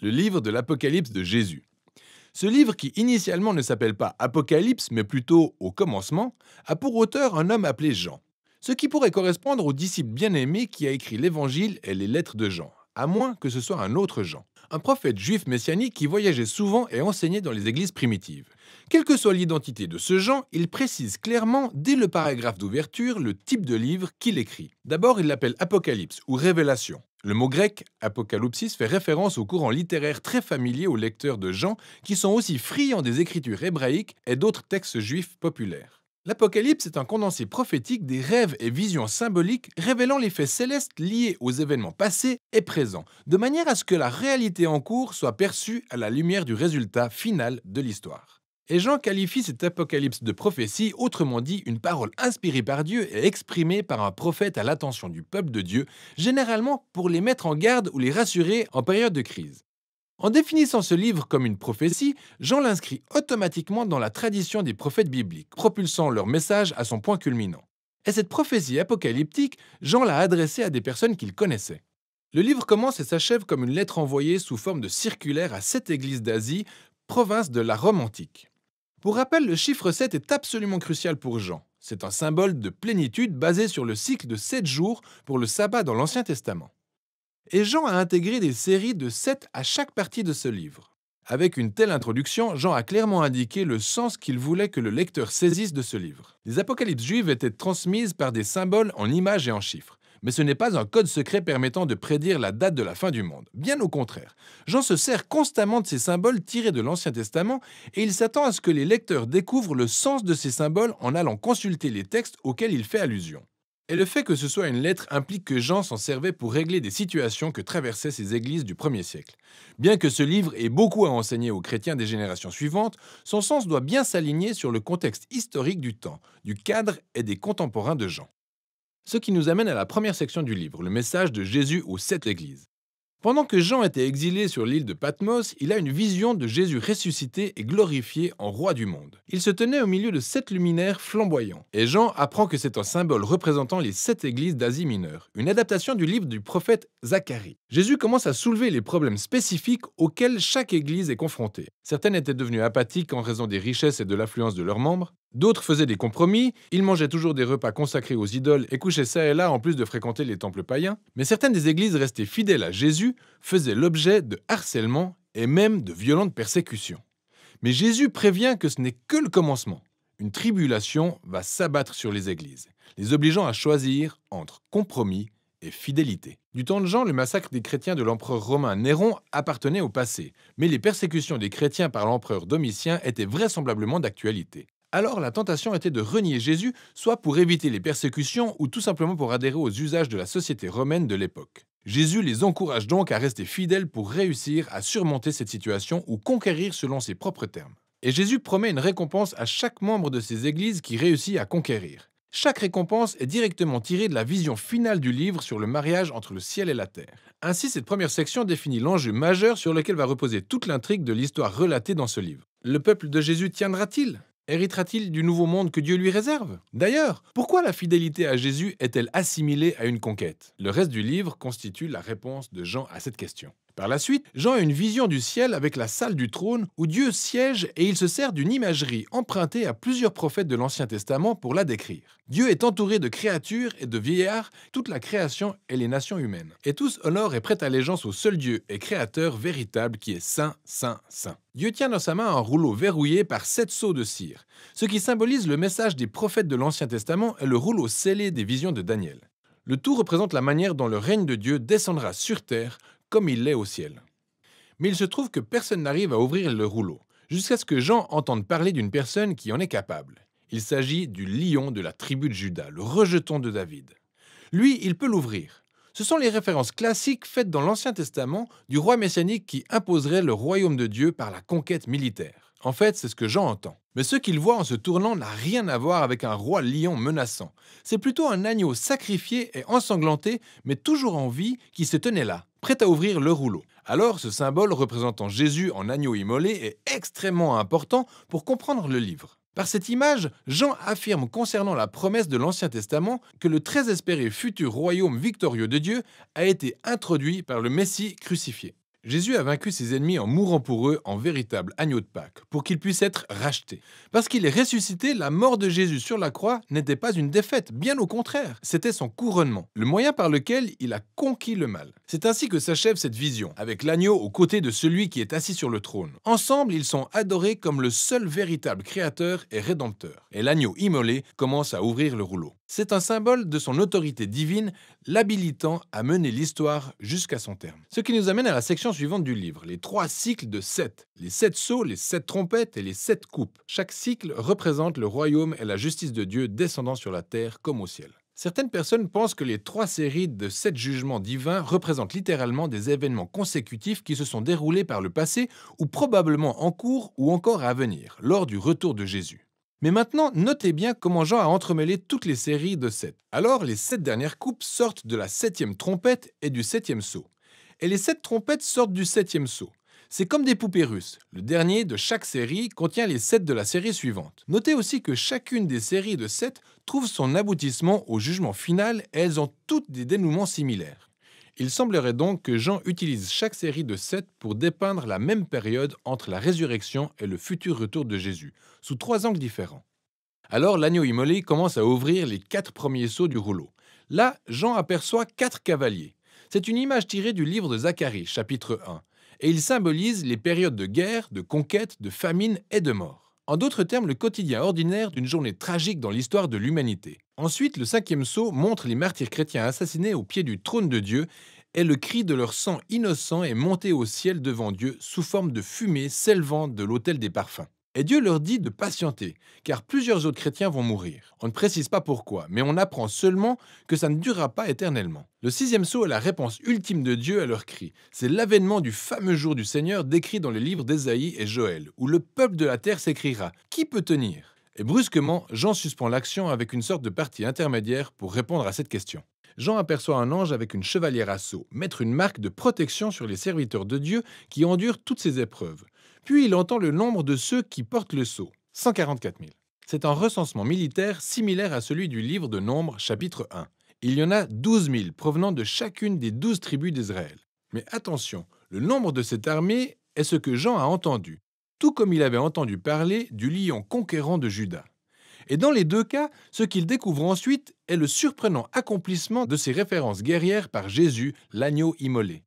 le livre de l'Apocalypse de Jésus. Ce livre, qui initialement ne s'appelle pas Apocalypse, mais plutôt Au commencement, a pour auteur un homme appelé Jean, ce qui pourrait correspondre au disciple bien-aimé qui a écrit l'Évangile et les lettres de Jean, à moins que ce soit un autre Jean, un prophète juif messianique qui voyageait souvent et enseignait dans les églises primitives. Quelle que soit l'identité de ce Jean, il précise clairement, dès le paragraphe d'ouverture, le type de livre qu'il écrit. D'abord, il l'appelle Apocalypse ou Révélation. Le mot grec apocalypsis fait référence au courant littéraire très familier aux lecteurs de Jean, qui sont aussi friands des écritures hébraïques et d'autres textes juifs populaires. L'Apocalypse est un condensé prophétique des rêves et visions symboliques révélant les faits célestes liés aux événements passés et présents, de manière à ce que la réalité en cours soit perçue à la lumière du résultat final de l'histoire. Et Jean qualifie cet apocalypse de prophétie, autrement dit une parole inspirée par Dieu et exprimée par un prophète à l'attention du peuple de Dieu, généralement pour les mettre en garde ou les rassurer en période de crise. En définissant ce livre comme une prophétie, Jean l'inscrit automatiquement dans la tradition des prophètes bibliques, propulsant leur message à son point culminant. Et cette prophétie apocalyptique, Jean l'a adressée à des personnes qu'il connaissait. Le livre commence et s'achève comme une lettre envoyée sous forme de circulaire à sept églises d'Asie, province de la Rome antique. Pour rappel, le chiffre 7 est absolument crucial pour Jean. C'est un symbole de plénitude basé sur le cycle de 7 jours pour le sabbat dans l'Ancien Testament. Et Jean a intégré des séries de 7 à chaque partie de ce livre. Avec une telle introduction, Jean a clairement indiqué le sens qu'il voulait que le lecteur saisisse de ce livre. Les apocalypses juives étaient transmises par des symboles en images et en chiffres. Mais ce n'est pas un code secret permettant de prédire la date de la fin du monde. Bien au contraire, Jean se sert constamment de ces symboles tirés de l'Ancien Testament et il s'attend à ce que les lecteurs découvrent le sens de ces symboles en allant consulter les textes auxquels il fait allusion. Et le fait que ce soit une lettre implique que Jean s'en servait pour régler des situations que traversaient ces églises du 1er siècle. Bien que ce livre ait beaucoup à enseigner aux chrétiens des générations suivantes, son sens doit bien s'aligner sur le contexte historique du temps, du cadre et des contemporains de Jean. Ce qui nous amène à la première section du livre, le message de Jésus aux sept églises. Pendant que Jean était exilé sur l'île de Patmos, il a une vision de Jésus ressuscité et glorifié en roi du monde. Il se tenait au milieu de sept luminaires flamboyants, et Jean apprend que c'est un symbole représentant les sept églises d'Asie mineure, une adaptation du livre du prophète Zacharie. Jésus commence à soulever les problèmes spécifiques auxquels chaque église est confrontée. Certaines étaient devenues apathiques en raison des richesses et de l'affluence de leurs membres, D'autres faisaient des compromis, ils mangeaient toujours des repas consacrés aux idoles et couchaient ça et là en plus de fréquenter les temples païens, mais certaines des églises restées fidèles à Jésus faisaient l'objet de harcèlement et même de violentes persécutions. Mais Jésus prévient que ce n'est que le commencement. Une tribulation va s'abattre sur les églises, les obligeant à choisir entre compromis et fidélité. Du temps de Jean, le massacre des chrétiens de l'empereur romain Néron appartenait au passé, mais les persécutions des chrétiens par l'empereur Domitien étaient vraisemblablement d'actualité. Alors la tentation était de renier Jésus, soit pour éviter les persécutions ou tout simplement pour adhérer aux usages de la société romaine de l'époque. Jésus les encourage donc à rester fidèles pour réussir à surmonter cette situation ou conquérir selon ses propres termes. Et Jésus promet une récompense à chaque membre de ces églises qui réussit à conquérir. Chaque récompense est directement tirée de la vision finale du livre sur le mariage entre le ciel et la terre. Ainsi, cette première section définit l'enjeu majeur sur lequel va reposer toute l'intrigue de l'histoire relatée dans ce livre. Le peuple de Jésus tiendra-t-il héritera-t-il du nouveau monde que Dieu lui réserve D'ailleurs, pourquoi la fidélité à Jésus est-elle assimilée à une conquête Le reste du livre constitue la réponse de Jean à cette question. Par la suite, Jean a une vision du ciel avec la salle du trône où Dieu siège et il se sert d'une imagerie empruntée à plusieurs prophètes de l'Ancien Testament pour la décrire. Dieu est entouré de créatures et de vieillards, toute la création et les nations humaines. Et tous honorent et prêtent allégeance au seul Dieu et Créateur véritable qui est Saint, Saint, Saint. Dieu tient dans sa main un rouleau verrouillé par sept seaux de cire, ce qui symbolise le message des prophètes de l'Ancien Testament et le rouleau scellé des visions de Daniel. Le tout représente la manière dont le règne de Dieu descendra sur terre, comme il l'est au ciel. Mais il se trouve que personne n'arrive à ouvrir le rouleau, jusqu'à ce que Jean entende parler d'une personne qui en est capable. Il s'agit du lion de la tribu de Judas, le rejeton de David. Lui, il peut l'ouvrir. Ce sont les références classiques faites dans l'Ancien Testament du roi messianique qui imposerait le royaume de Dieu par la conquête militaire. En fait, c'est ce que Jean entend. Mais ce qu'il voit en se tournant n'a rien à voir avec un roi lion menaçant. C'est plutôt un agneau sacrifié et ensanglanté, mais toujours en vie, qui se tenait là, prêt à ouvrir le rouleau. Alors ce symbole représentant Jésus en agneau immolé est extrêmement important pour comprendre le livre. Par cette image, Jean affirme concernant la promesse de l'Ancien Testament que le très espéré futur royaume victorieux de Dieu a été introduit par le Messie crucifié. Jésus a vaincu ses ennemis en mourant pour eux en véritable agneau de Pâques, pour qu'ils puissent être rachetés. Parce qu'il est ressuscité, la mort de Jésus sur la croix n'était pas une défaite, bien au contraire, c'était son couronnement, le moyen par lequel il a conquis le mal. C'est ainsi que s'achève cette vision, avec l'agneau aux côtés de celui qui est assis sur le trône. Ensemble, ils sont adorés comme le seul véritable créateur et rédempteur, et l'agneau immolé commence à ouvrir le rouleau. C'est un symbole de son autorité divine, l'habilitant à mener l'histoire jusqu'à son terme. Ce qui nous amène à la section suivante du livre, les trois cycles de sept, les sept sceaux, les sept trompettes et les sept coupes. Chaque cycle représente le royaume et la justice de Dieu descendant sur la terre comme au ciel. Certaines personnes pensent que les trois séries de sept jugements divins représentent littéralement des événements consécutifs qui se sont déroulés par le passé ou probablement en cours ou encore à venir, lors du retour de Jésus. Mais maintenant, notez bien comment Jean a entremêlé toutes les séries de 7. Alors, les sept dernières coupes sortent de la septième trompette et du septième saut. Et les 7 trompettes sortent du septième saut. C'est comme des poupées russes. Le dernier de chaque série contient les 7 de la série suivante. Notez aussi que chacune des séries de 7 trouve son aboutissement au jugement final et elles ont toutes des dénouements similaires. Il semblerait donc que Jean utilise chaque série de sept pour dépeindre la même période entre la résurrection et le futur retour de Jésus, sous trois angles différents. Alors l'agneau immolé commence à ouvrir les quatre premiers sauts du rouleau. Là, Jean aperçoit quatre cavaliers. C'est une image tirée du livre de Zacharie, chapitre 1, et il symbolise les périodes de guerre, de conquête, de famine et de mort. En d'autres termes, le quotidien ordinaire d'une journée tragique dans l'histoire de l'humanité. Ensuite, le cinquième saut montre les martyrs chrétiens assassinés au pied du trône de Dieu et le cri de leur sang innocent est monté au ciel devant Dieu sous forme de fumée s'élevant de l'autel des parfums. Et Dieu leur dit de patienter, car plusieurs autres chrétiens vont mourir. On ne précise pas pourquoi, mais on apprend seulement que ça ne durera pas éternellement. Le sixième saut est la réponse ultime de Dieu à leur cri. C'est l'avènement du fameux jour du Seigneur décrit dans les livres d'Ésaïe et Joël, où le peuple de la terre s'écriera Qui peut tenir Et brusquement, Jean suspend l'action avec une sorte de partie intermédiaire pour répondre à cette question. Jean aperçoit un ange avec une chevalière à seau mettre une marque de protection sur les serviteurs de Dieu qui endurent toutes ces épreuves. Puis il entend le nombre de ceux qui portent le sceau, 144 000. C'est un recensement militaire similaire à celui du livre de Nombre, chapitre 1. Il y en a 12 000 provenant de chacune des douze tribus d'Israël. Mais attention, le nombre de cette armée est ce que Jean a entendu, tout comme il avait entendu parler du lion conquérant de Judas. Et dans les deux cas, ce qu'il découvre ensuite est le surprenant accomplissement de ses références guerrières par Jésus, l'agneau immolé.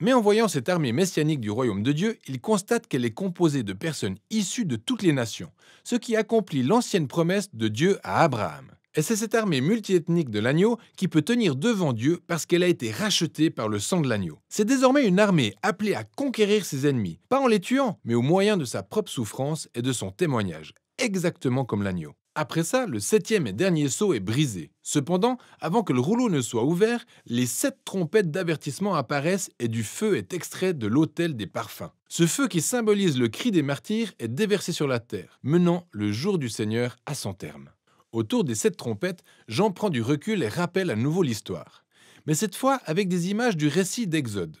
Mais en voyant cette armée messianique du royaume de Dieu, il constate qu'elle est composée de personnes issues de toutes les nations, ce qui accomplit l'ancienne promesse de Dieu à Abraham. Et c'est cette armée multiethnique de l'agneau qui peut tenir devant Dieu parce qu'elle a été rachetée par le sang de l'agneau. C'est désormais une armée appelée à conquérir ses ennemis, pas en les tuant, mais au moyen de sa propre souffrance et de son témoignage, exactement comme l'agneau. Après ça, le septième et dernier saut est brisé. Cependant, avant que le rouleau ne soit ouvert, les sept trompettes d'avertissement apparaissent et du feu est extrait de l'autel des parfums. Ce feu qui symbolise le cri des martyrs est déversé sur la terre, menant le jour du Seigneur à son terme. Autour des sept trompettes, Jean prend du recul et rappelle à nouveau l'histoire. Mais cette fois avec des images du récit d'Exode.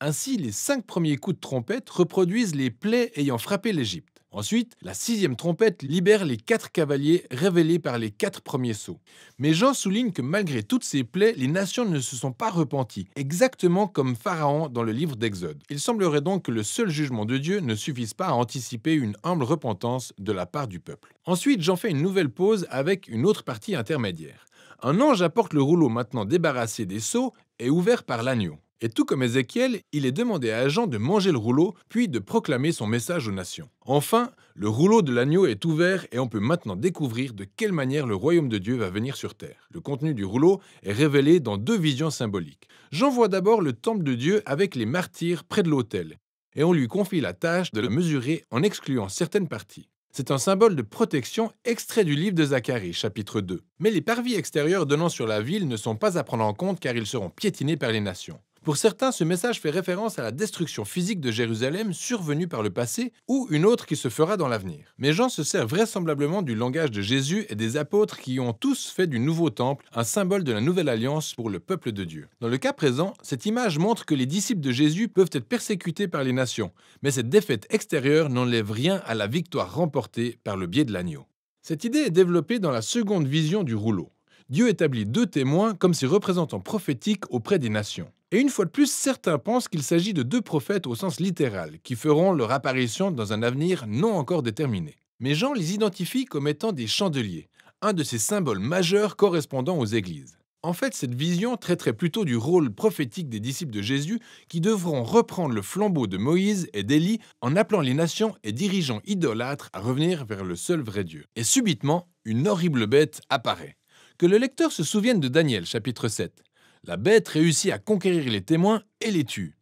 Ainsi, les cinq premiers coups de trompette reproduisent les plaies ayant frappé l'Égypte. Ensuite, la sixième trompette libère les quatre cavaliers révélés par les quatre premiers sauts. Mais Jean souligne que malgré toutes ces plaies, les nations ne se sont pas repenties, exactement comme Pharaon dans le livre d'Exode. Il semblerait donc que le seul jugement de Dieu ne suffise pas à anticiper une humble repentance de la part du peuple. Ensuite, Jean fait une nouvelle pause avec une autre partie intermédiaire. Un ange apporte le rouleau maintenant débarrassé des sceaux et ouvert par l'agneau. Et tout comme Ézéchiel, il est demandé à Jean de manger le rouleau, puis de proclamer son message aux nations. Enfin, le rouleau de l'agneau est ouvert et on peut maintenant découvrir de quelle manière le royaume de Dieu va venir sur terre. Le contenu du rouleau est révélé dans deux visions symboliques. Jean voit d'abord le temple de Dieu avec les martyrs près de l'autel, et on lui confie la tâche de le mesurer en excluant certaines parties. C'est un symbole de protection extrait du livre de Zacharie, chapitre 2. Mais les parvis extérieurs donnant sur la ville ne sont pas à prendre en compte car ils seront piétinés par les nations. Pour certains, ce message fait référence à la destruction physique de Jérusalem survenue par le passé ou une autre qui se fera dans l'avenir. Mais Jean se sert vraisemblablement du langage de Jésus et des apôtres qui ont tous fait du nouveau temple un symbole de la nouvelle alliance pour le peuple de Dieu. Dans le cas présent, cette image montre que les disciples de Jésus peuvent être persécutés par les nations, mais cette défaite extérieure n'enlève rien à la victoire remportée par le biais de l'agneau. Cette idée est développée dans la seconde vision du rouleau. Dieu établit deux témoins comme ses représentants prophétiques auprès des nations. Et une fois de plus, certains pensent qu'il s'agit de deux prophètes au sens littéral, qui feront leur apparition dans un avenir non encore déterminé. Mais Jean les identifie comme étant des chandeliers, un de ces symboles majeurs correspondant aux églises. En fait, cette vision traiterait plutôt du rôle prophétique des disciples de Jésus qui devront reprendre le flambeau de Moïse et d'Élie en appelant les nations et dirigeants idolâtres à revenir vers le seul vrai Dieu. Et subitement, une horrible bête apparaît. Que le lecteur se souvienne de Daniel chapitre 7. La bête réussit à conquérir les témoins et les tue.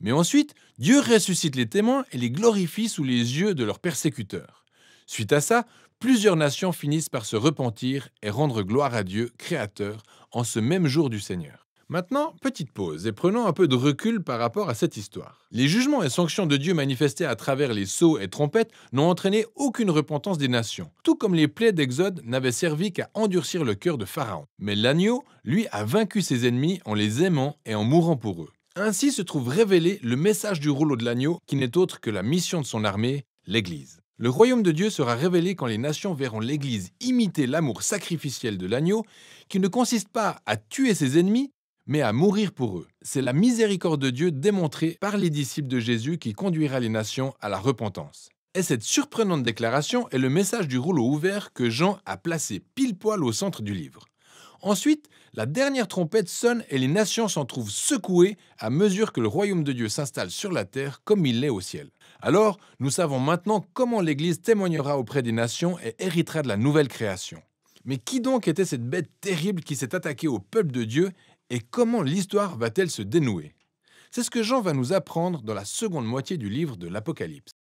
Mais ensuite, Dieu ressuscite les témoins et les glorifie sous les yeux de leurs persécuteurs. Suite à ça, plusieurs nations finissent par se repentir et rendre gloire à Dieu, Créateur, en ce même jour du Seigneur. Maintenant, petite pause et prenons un peu de recul par rapport à cette histoire. Les jugements et sanctions de Dieu manifestés à travers les sauts et trompettes n'ont entraîné aucune repentance des nations, tout comme les plaies d'Exode n'avaient servi qu'à endurcir le cœur de Pharaon. Mais l'agneau, lui, a vaincu ses ennemis en les aimant et en mourant pour eux. Ainsi se trouve révélé le message du rouleau de l'agneau qui n'est autre que la mission de son armée, l'Église. Le royaume de Dieu sera révélé quand les nations verront l'Église imiter l'amour sacrificiel de l'agneau, qui ne consiste pas à tuer ses ennemis, mais à mourir pour eux. C'est la miséricorde de Dieu démontrée par les disciples de Jésus qui conduira les nations à la repentance. Et cette surprenante déclaration est le message du rouleau ouvert que Jean a placé pile poil au centre du livre. Ensuite, la dernière trompette sonne et les nations s'en trouvent secouées à mesure que le royaume de Dieu s'installe sur la terre comme il l'est au ciel. Alors, nous savons maintenant comment l'Église témoignera auprès des nations et héritera de la nouvelle création. Mais qui donc était cette bête terrible qui s'est attaquée au peuple de Dieu et comment l'histoire va-t-elle se dénouer C'est ce que Jean va nous apprendre dans la seconde moitié du livre de l'Apocalypse.